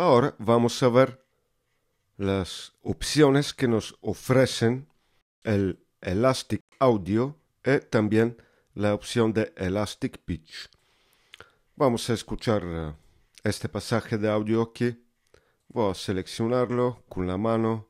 Ahora vamos a ver las opciones que nos ofrecen el Elastic Audio y también la opción de Elastic Pitch. Vamos a escuchar eh, este pasaje de audio aquí. Voy a seleccionarlo con la mano.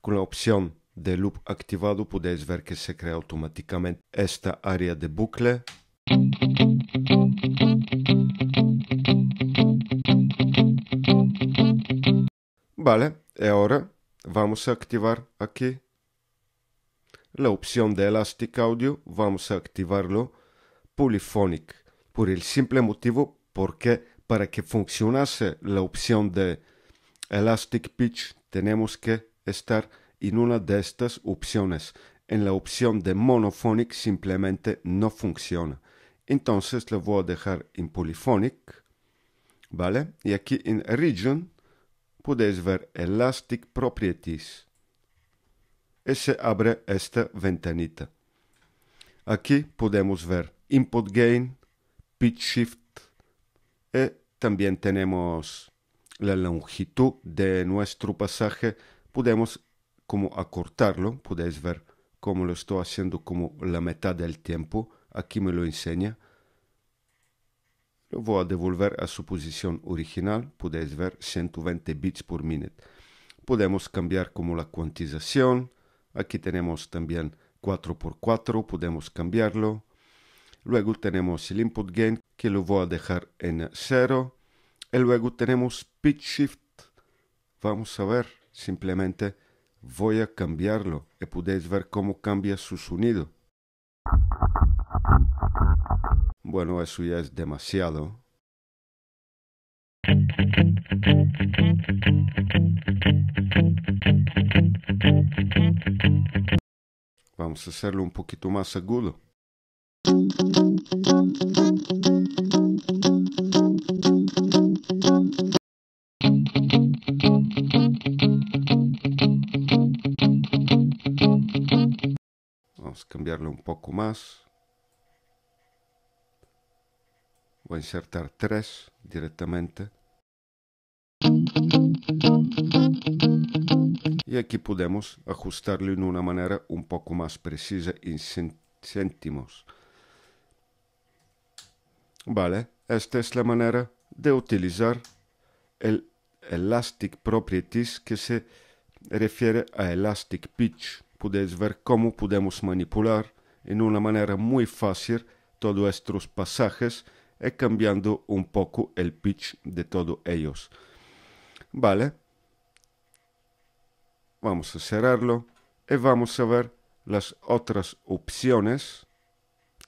Con la opción de loop activado podéis ver que se crea automáticamente esta área de bucle. Vale, y ahora vamos a activar aquí la opción de Elastic Audio, vamos a activarlo Polyphonic, por el simple motivo porque para que funcionase la opción de Elastic Pitch tenemos que estar en una de estas opciones. En la opción de Monophonic simplemente no funciona. Entonces le voy a dejar en Polyphonic, ¿vale? Y aquí en Region puedes ver Elastic Properties. Se abre esta ventanita. Aquí podemos ver Input Gain, Pitch Shift y también tenemos la longitud de nuestro pasaje. Podemos como acortarlo, podéis ver cómo lo estoy haciendo como la mitad del tiempo. Aquí me lo enseña. Lo voy a devolver a su posición original, podéis ver 120 bits por minute. Podemos cambiar como la cuantización, aquí tenemos también 4x4, podemos cambiarlo. Luego tenemos el input gain que lo voy a dejar en 0. Y luego tenemos pitch shift. Vamos a ver, simplemente voy a cambiarlo y podéis ver cómo cambia su sonido. Bueno, eso ya es demasiado. Vamos a hacerlo un poquito más agudo. Vamos a cambiarlo un poco más. o insertar tres directamente Y aquí podemos ajustarlo en una manera un poco más precisa en céntimos. Vale, esta es la manera de utilizar el Elastic Properties que se refiere a Elastic Pitch. Podéis ver cómo podemos manipular en una manera muy fácil todos estos pasajes y cambiando un poco el pitch de todos ellos. Vale, vamos a cerrarlo y vamos a ver las otras opciones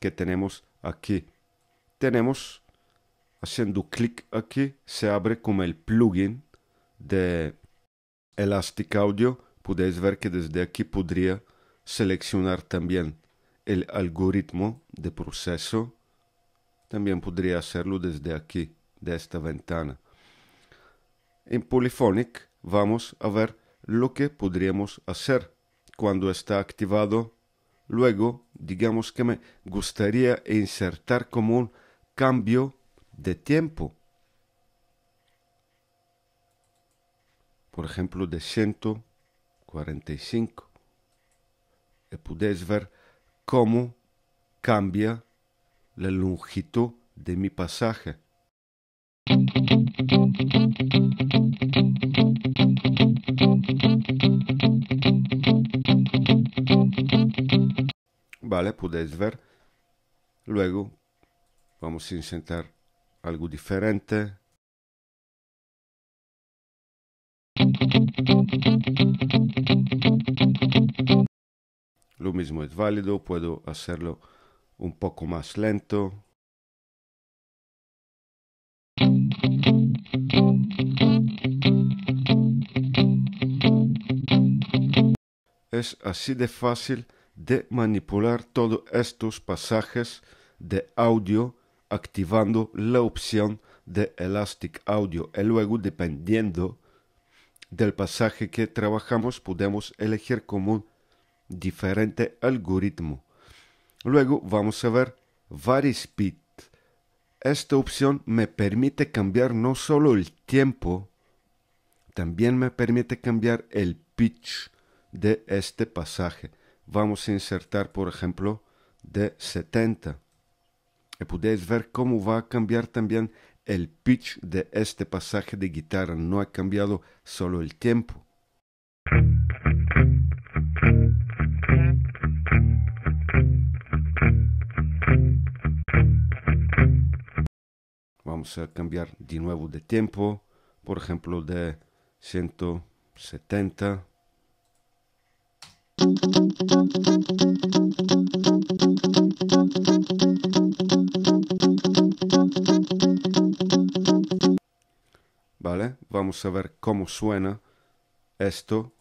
que tenemos aquí. Tenemos, haciendo clic aquí, se abre como el plugin de Elastic Audio. Podéis ver que desde aquí podría seleccionar también el algoritmo de proceso también podría hacerlo desde aquí, de esta ventana. En Polyphonic vamos a ver lo que podríamos hacer cuando está activado. Luego, digamos que me gustaría insertar como un cambio de tiempo. Por ejemplo, de 145. Y podéis ver cómo cambia la longitud de mi pasaje. Vale, podéis ver. Luego vamos a intentar algo diferente. Lo mismo es válido, puedo hacerlo un poco más lento. Es así de fácil de manipular todos estos pasajes de audio activando la opción de Elastic Audio y luego dependiendo del pasaje que trabajamos podemos elegir como un diferente algoritmo Luego vamos a ver Varispeed Esta opción me permite cambiar no solo el tiempo, también me permite cambiar el pitch de este pasaje. Vamos a insertar, por ejemplo, de 70. Y podéis ver cómo va a cambiar también el pitch de este pasaje de guitarra. No ha cambiado solo el tiempo. vamos a cambiar de nuevo de tiempo, por ejemplo de 170. Vale, vamos a ver cómo suena esto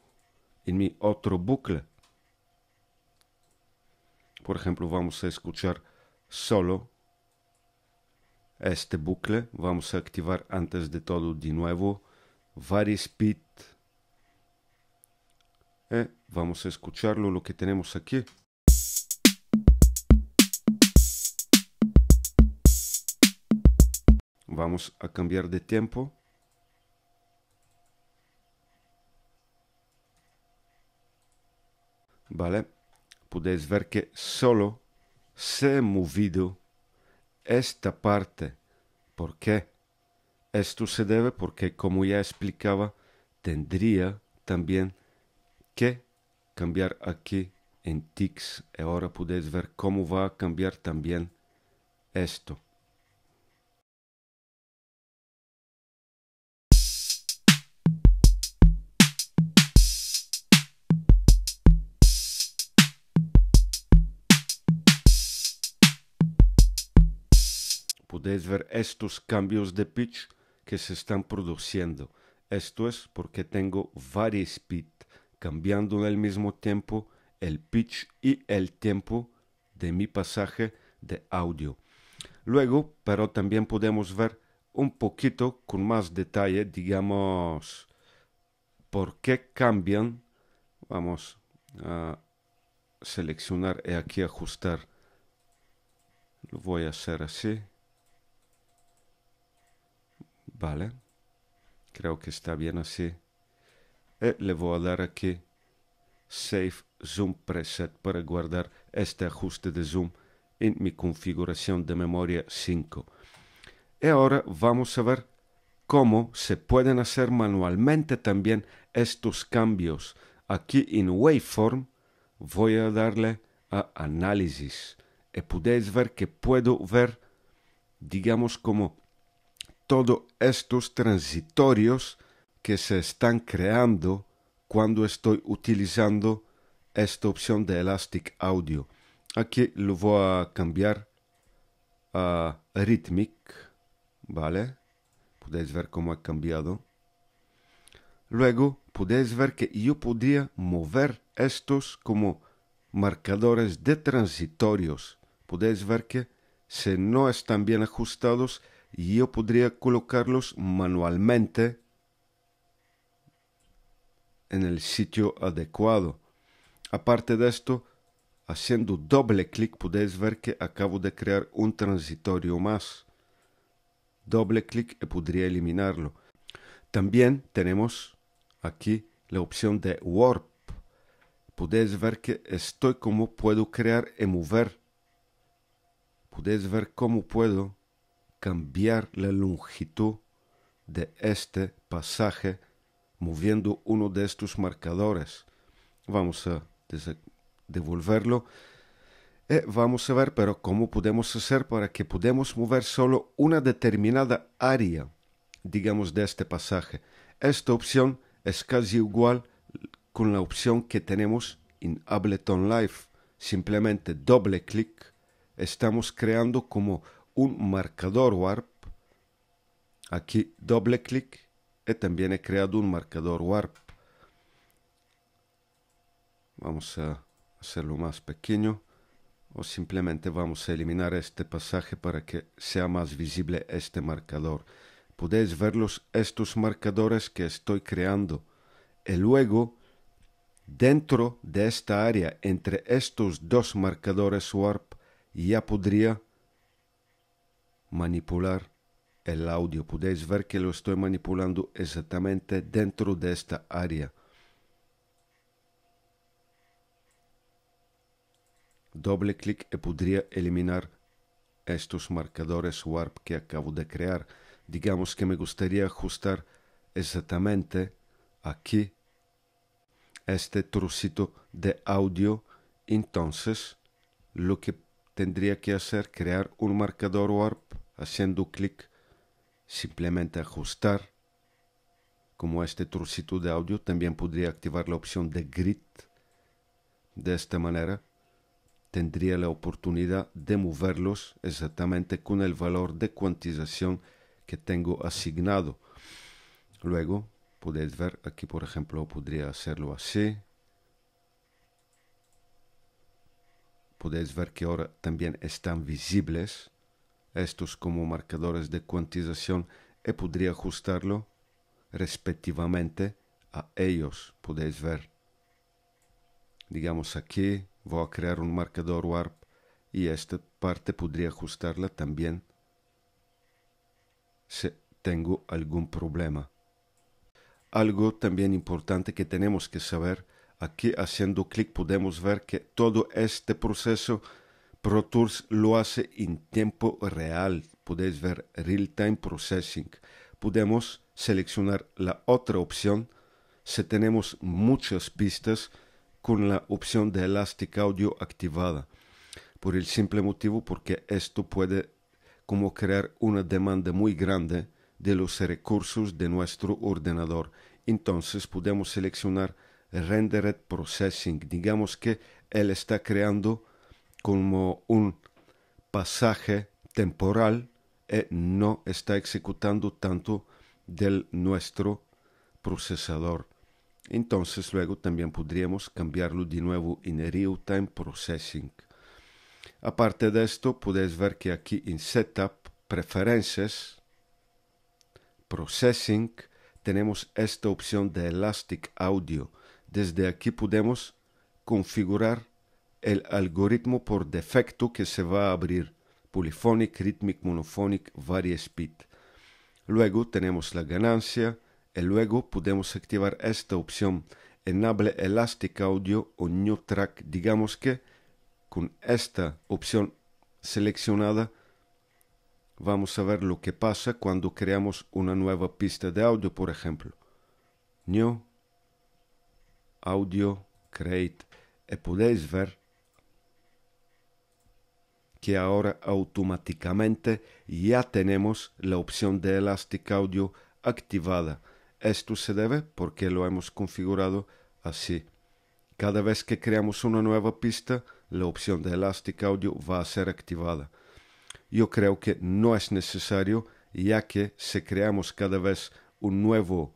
en mi otro bucle. Por ejemplo, vamos a escuchar solo este bucle vamos a activar antes de todo de nuevo Varispeed Eh, vamos a escucharlo lo que tenemos aquí. Vamos a cambiar de tiempo. Vale, podéis ver que solo se ha movido esta parte. ¿Por qué? Esto se debe porque, como ya explicaba, tendría también que cambiar aquí en tics. Ahora podéis ver cómo va a cambiar también esto. podéis ver estos cambios de pitch que se están produciendo. Esto es porque tengo varios pitch cambiando en el mismo tiempo el pitch y el tiempo de mi pasaje de audio. Luego, pero también podemos ver un poquito con más detalle, digamos, por qué cambian. Vamos a seleccionar y aquí ajustar. Lo voy a hacer así. Vale. Creo que está bien así. Y eh, le voy a dar aquí Save Zoom Preset para guardar este ajuste de zoom en mi configuración de memoria 5. Y ahora vamos a ver cómo se pueden hacer manualmente también estos cambios. Aquí en Waveform voy a darle a análisis y podéis ver que puedo ver, digamos, como todos estos transitorios que se están creando cuando estoy utilizando esta opción de Elastic Audio. Aquí lo voy a cambiar a Rhythmic, ¿vale? Podéis ver cómo ha cambiado. Luego podéis ver que yo podía mover estos como marcadores de transitorios. Podéis ver que si no están bien ajustados, y yo podría colocarlos manualmente en el sitio adecuado. Aparte de esto, haciendo doble clic podéis ver que acabo de crear un transitorio más. Doble clic y podría eliminarlo. También tenemos aquí la opción de Warp. Podéis ver que estoy como puedo crear y mover. Podéis ver cómo puedo cambiar la longitud de este pasaje moviendo uno de estos marcadores. Vamos a devolverlo. Eh, vamos a ver, pero ¿cómo podemos hacer para que podamos mover solo una determinada área, digamos, de este pasaje? Esta opción es casi igual con la opción que tenemos en Ableton Live. Simplemente doble clic, estamos creando como un marcador warp. Aquí doble clic y también he creado un marcador warp. Vamos a hacerlo más pequeño o simplemente vamos a eliminar este pasaje para que sea más visible este marcador. Podéis verlos estos marcadores que estoy creando. Y luego, dentro de esta área, entre estos dos marcadores warp, ya podría manipular el audio. Podéis ver que lo estoy manipulando exactamente dentro de esta área. Doble clic y podría eliminar estos marcadores warp que acabo de crear. Digamos que me gustaría ajustar exactamente aquí este trocito de audio. Entonces, lo que tendría que hacer crear un marcador warp haciendo clic, simplemente ajustar. Como este trocito de audio, también podría activar la opción de grid. De esta manera, tendría la oportunidad de moverlos exactamente con el valor de cuantización que tengo asignado. Luego, podéis ver aquí, por ejemplo, podría hacerlo así. Podéis ver que ahora también están visibles estos como marcadores de cuantización y podría ajustarlo respectivamente a ellos, podéis ver. Digamos aquí, voy a crear un marcador warp y esta parte podría ajustarla también si tengo algún problema. Algo también importante que tenemos que saber, aquí haciendo clic podemos ver que todo este proceso Pro Tools lo hace en tiempo real. Podéis ver Real Time Processing. Podemos seleccionar la otra opción si tenemos muchas pistas con la opción de Elastic Audio activada. Por el simple motivo porque esto puede como crear una demanda muy grande de los recursos de nuestro ordenador. Entonces podemos seleccionar Rendered Processing. Digamos que él está creando como un pasaje temporal y eh, no está ejecutando tanto del nuestro procesador. Entonces luego también podríamos cambiarlo de nuevo en Real Time Processing. Aparte de esto, podéis ver que aquí en Setup, Preferencias, Processing, tenemos esta opción de Elastic Audio. Desde aquí podemos configurar el algoritmo por defecto que se va a abrir, polyphonic, rhythmic, monophonic, Speed. Luego tenemos la ganancia y luego podemos activar esta opción enable elastic audio o new track. Digamos que con esta opción seleccionada vamos a ver lo que pasa cuando creamos una nueva pista de audio, por ejemplo. New audio create. Y podéis ver que ahora automáticamente ya tenemos la opción de Elastic Audio activada. Esto se debe porque lo hemos configurado así. Cada vez que creamos una nueva pista, la opción de Elastic Audio va a ser activada. Yo creo que no es necesario ya que si creamos cada vez un nuevo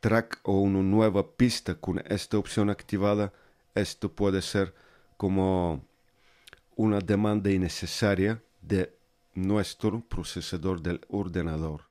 track o una nueva pista con esta opción activada, esto puede ser como una demanda innecesaria de nuestro procesador del ordenador.